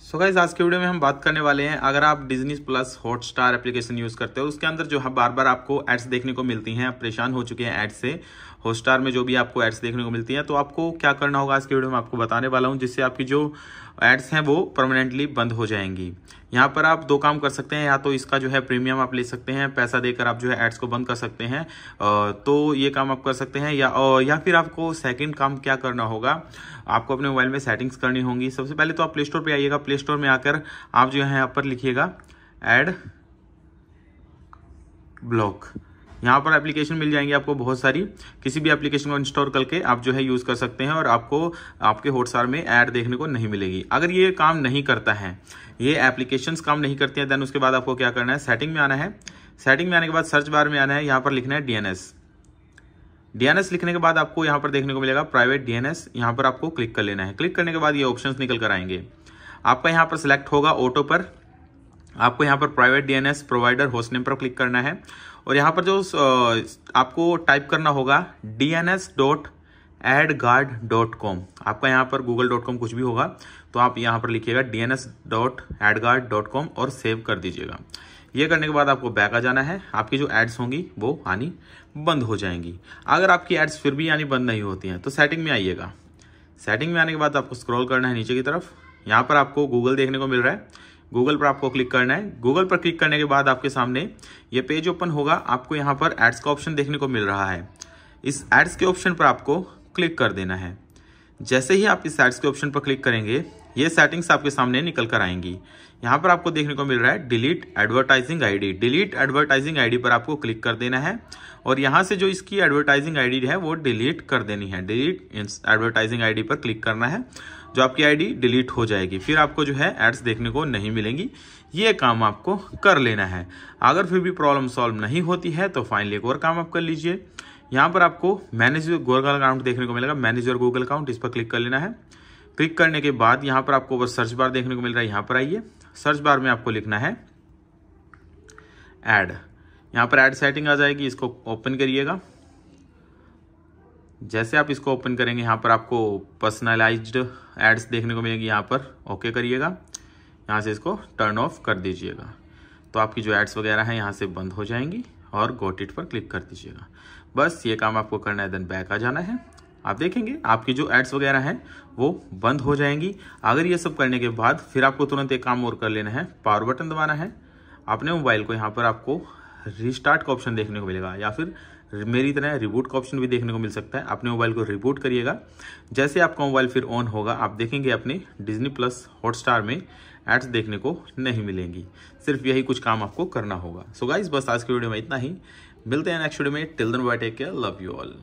सो so guys आज के video में हम बात करने वाले हैं अगर आप Disney plus Hotstar application use करते हो उसके अंदर जो हम हाँ, बार बार आपको एड्स देखने को मिलती हैं आप परेशान हो चुके हैं एड्स से हॉटस्टार में जो भी आपको एड्स देखने को मिलती हैं तो आपको क्या करना होगा आज के वीडियो में आपको बताने वाला हूँ जिससे आपकी जो एड्स हैं वो परमानेंटली बंद हो जाएंगी यहाँ पर आप दो काम कर सकते हैं या तो इसका जो है प्रीमियम आप ले सकते हैं पैसा देकर आप जो है एड्स को बंद कर सकते हैं तो ये काम आप कर सकते हैं या या फिर आपको सेकंड काम क्या करना होगा आपको अपने मोबाइल में सेटिंग्स करनी होंगी सबसे पहले तो आप प्ले स्टोर पर आइएगा प्ले स्टोर में आकर आप जो है यहाँ पर लिखिएगा एड ब्लॉक यहाँ पर एप्लीकेशन मिल जाएंगी आपको बहुत सारी किसी भी एप्लीकेशन को इंस्टॉल करके आप जो है यूज़ कर सकते हैं और आपको आपके हॉटस्टार में ऐड देखने को नहीं मिलेगी अगर ये काम नहीं करता है ये एप्लीकेशंस काम नहीं करती हैं देन उसके बाद आपको क्या करना है सेटिंग में आना है सेटिंग में आने के बाद सर्च बार में आना है यहाँ पर लिखना है डीएनएस डीएनएस लिखने के बाद आपको यहाँ पर देखने को मिलेगा प्राइवेट डीएनएस यहाँ पर आपको क्लिक कर लेना है क्लिक करने के बाद ये ऑप्शन निकल कर आएंगे आपका यहाँ पर सिलेक्ट होगा ऑटो पर आपको यहाँ पर private DNS provider host name पर क्लिक करना है और यहाँ पर जो आपको टाइप करना होगा D N S dot AdGuard dot com आपका यहाँ पर गूगल डॉट कॉम कुछ भी होगा तो आप यहाँ पर लिखिएगा D N S dot AdGuard dot com और सेव कर दीजिएगा ये करने के बाद आपको बैक आ जाना है आपकी जो एड्स होंगी वो आनी बंद हो जाएंगी अगर आपकी एड्स फिर भी यानी बंद नहीं होती हैं तो सेटिंग में आइएगा सेटिंग में आने के बाद आपको स्क्रॉल करना है नीचे की तरफ यहाँ पर आपको गूगल देखने को मिल रहा है गूगल पर आपको क्लिक करना है गूगल पर क्लिक करने के बाद आपके सामने ये पेज ओपन होगा आपको यहाँ पर एड्स का ऑप्शन देखने को मिल रहा है इस एड्स के ऑप्शन पर आपको क्लिक कर देना है जैसे ही आप इस साइट्स के ऑप्शन पर क्लिक करेंगे ये सेटिंग्स आपके सामने निकल कर आएंगी यहाँ पर आपको देखने को मिल रहा है delete advertising ID delete advertising ID पर आपको क्लिक कर देना है और यहाँ से जो इसकी एडवर्टाइजिंग आईडी है वो डिलीट कर देनी है डिलीट एडवर्टाइजिंग आईडी पर क्लिक करना है जो आपकी आईडी डिलीट हो जाएगी फिर आपको जो है एड्स देखने को नहीं मिलेंगी ये काम आपको कर लेना है अगर फिर भी प्रॉब्लम सॉल्व नहीं होती है तो फाइनली एक और काम आप कर लीजिए यहाँ पर आपको मैनेज गूगल अकाउंट देखने को मिलेगा मैनेज योर गूगल अकाउंट इस पर क्लिक कर लेना है क्लिक करने के बाद यहाँ पर आपको बस सर्च बार देखने को मिल रहा है यहाँ पर आइए सर्च बार में आपको लिखना है एड यहाँ पर एड सेटिंग आ जाएगी इसको ओपन करिएगा जैसे आप इसको ओपन करेंगे यहाँ पर आपको पर्सनलाइज्ड एड्स देखने को मिलेंगे यहाँ पर ओके करिएगा यहाँ से इसको टर्न ऑफ कर दीजिएगा तो आपकी जो एड्स वगैरह हैं यहाँ से बंद हो जाएंगी और गोट इट पर क्लिक कर दीजिएगा बस ये काम आपको करना है देन बैक आ जाना है आप देखेंगे आपकी जो एड्स वगैरह हैं वो बंद हो जाएंगी अगर ये सब करने के बाद फिर आपको तुरंत एक काम और कर लेना है पावर बटन दबाना है अपने मोबाइल को यहाँ पर आपको रिस्टार्ट का ऑप्शन देखने को मिलेगा या फिर मेरी तरह रिबूट का ऑप्शन भी देखने को मिल सकता है अपने मोबाइल को रिबूट करिएगा जैसे आपका मोबाइल फिर ऑन होगा आप देखेंगे अपने डिजनी प्लस हॉटस्टार में एड्स देखने को नहीं मिलेंगी सिर्फ यही कुछ काम आपको करना होगा सो so गाइज बस आज के वीडियो में इतना ही मिलते हैं नेक्स्ट वीडियो में till then bye take care love you all